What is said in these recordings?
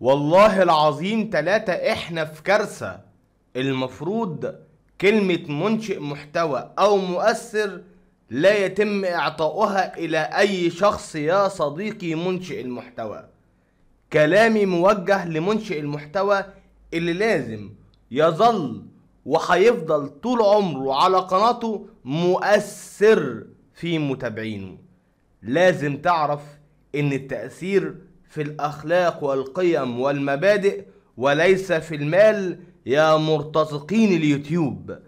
والله العظيم تلاتة احنا في كارثة المفروض كلمة منشئ محتوى او مؤثر لا يتم اعطاؤها الى اي شخص يا صديقي منشئ المحتوى كلامي موجه لمنشئ المحتوى اللي لازم يظل وهيفضل طول عمره على قناته مؤثر في متابعينه لازم تعرف ان التأثير في الأخلاق والقيم والمبادئ وليس في المال يا مرتزقين اليوتيوب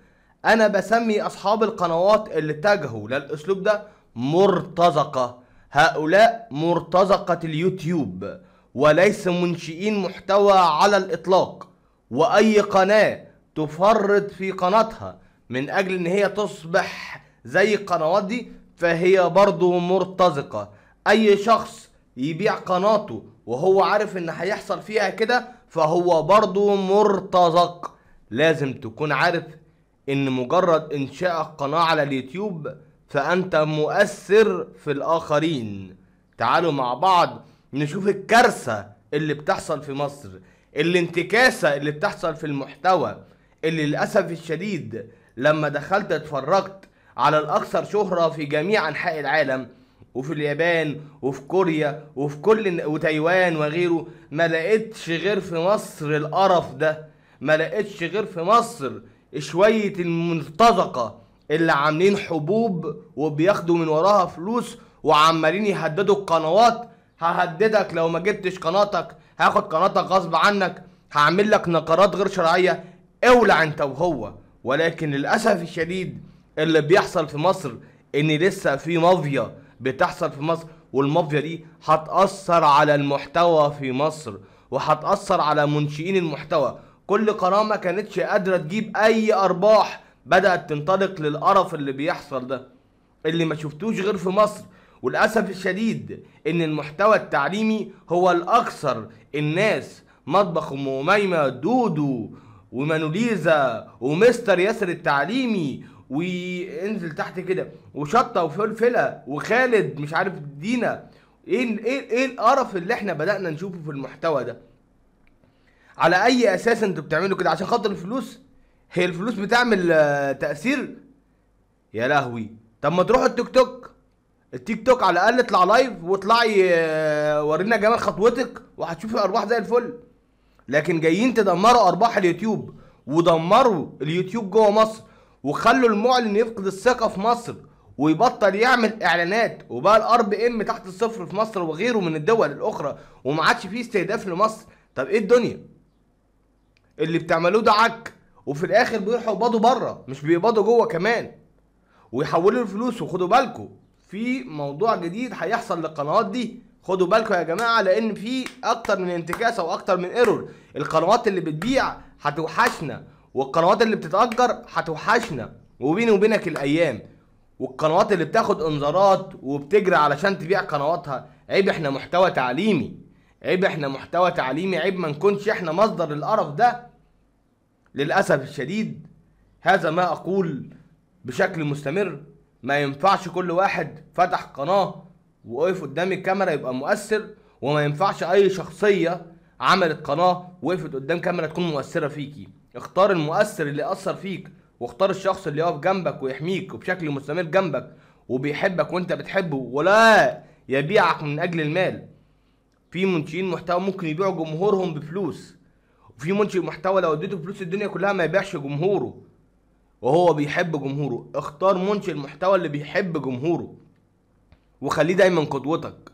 أنا بسمي أصحاب القنوات اللي اتجهوا للأسلوب ده مرتزقة هؤلاء مرتزقة اليوتيوب وليس منشئين محتوى على الإطلاق وأي قناة تفرط في قناتها من أجل إن هي تصبح زي القنوات دي فهي برضو مرتزقة أي شخص يبيع قناته وهو عارف ان هيحصل فيها كده فهو برضه مرتزق لازم تكون عارف ان مجرد انشاء قناة على اليوتيوب فانت مؤثر في الاخرين تعالوا مع بعض نشوف الكارثة اللي بتحصل في مصر الانتكاسة اللي بتحصل في المحتوى اللي للأسف الشديد لما دخلت اتفرجت على الأكثر شهرة في جميع أنحاء العالم وفي اليابان وفي كوريا وفي كل وتايوان وغيره ما لقيتش غير في مصر القرف ده ما لقيتش غير في مصر شوية المرتزقة اللي عاملين حبوب وبياخدوا من وراها فلوس وعمالين يهددوا القنوات ههددك لو ما جبتش قناتك هاخد قناتك غصب عنك هعمل لك نقرات غير شرعية اولع انت وهو ولكن للأسف الشديد اللي بيحصل في مصر ان لسه في مافيا بتحصل في مصر والمافيا دي هتأثر على المحتوى في مصر وهتأثر على منشئين المحتوى كل قناة ما كانتش قادرة تجيب أي أرباح بدأت تنطلق للقرف اللي بيحصل ده اللي ما شفتوش غير في مصر وللأسف الشديد إن المحتوى التعليمي هو الأكثر الناس مطبخ أم دودو ومانوليزا ومستر ياسر التعليمي وانزل تحت كده وشطه وفلفله وخالد مش عارف دينا ايه ايه ايه القرف اللي احنا بدانا نشوفه في المحتوى ده على اي اساس انتوا بتعملوا كده عشان خاطر الفلوس هي الفلوس بتعمل آه، تاثير يا لهوي طب ما تروحوا التيك توك التيك توك على الاقل اطلع لايف واطلعي آه، ورينا جمال خطوتك وهتشوفي ارباح زي الفل لكن جايين تدمروا ارباح اليوتيوب ودمروا اليوتيوب جوه مصر وخلوا المعلن يفقد الثقه في مصر ويبطل يعمل اعلانات وبقى الار بي ام تحت الصفر في مصر وغيره من الدول الاخرى وما عادش فيه استهداف لمصر طب ايه الدنيا اللي بتعملوه ده عك وفي الاخر بيروحوا يقبضوا بره مش بيقبضوا جوه كمان ويحولوا الفلوس وخدوا بالكم في موضوع جديد هيحصل للقنوات دي خدوا بالكم يا جماعه لان في اكتر من انتكاسه واكتر من ايرور القنوات اللي بتبيع هتوحشنا والقنوات اللي بتتأجر هتوحشنا وبيني وبينك الأيام والقنوات اللي بتاخد انذارات وبتجري علشان تبيع قنواتها عيب احنا محتوى تعليمي عيب احنا محتوى تعليمي عيب ما نكونش احنا مصدر القرف ده للأسف الشديد هذا ما أقول بشكل مستمر ما ينفعش كل واحد فتح قناة وقف قدام الكاميرا يبقى مؤثر وما ينفعش أي شخصية عملت قناة وقفت قدام كاميرا تكون مؤثرة فيكي اختار المؤثر اللي اثر فيك واختار الشخص اللي يقف جنبك ويحميك وبشكل مستمر جنبك وبيحبك وانت بتحبه ولا يبيعك من اجل المال في منشئين محتوى ممكن يبيعوا جمهورهم بفلوس وفي منشئ محتوى لو اديته فلوس الدنيا كلها ما يبيعش جمهوره وهو بيحب جمهوره اختار منشئ المحتوى اللي بيحب جمهوره وخليه دايما قدوتك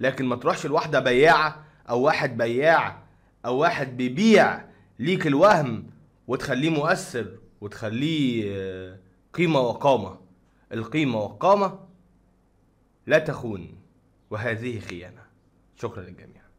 لكن ما تروحش لواحده بياعه او واحد بياع او واحد بيبيع ليك الوهم وتخليه مؤثر وتخليه آه، قيمة وقامة القيمة والقامة لا تخون وهذه خيانة شكرا للجميع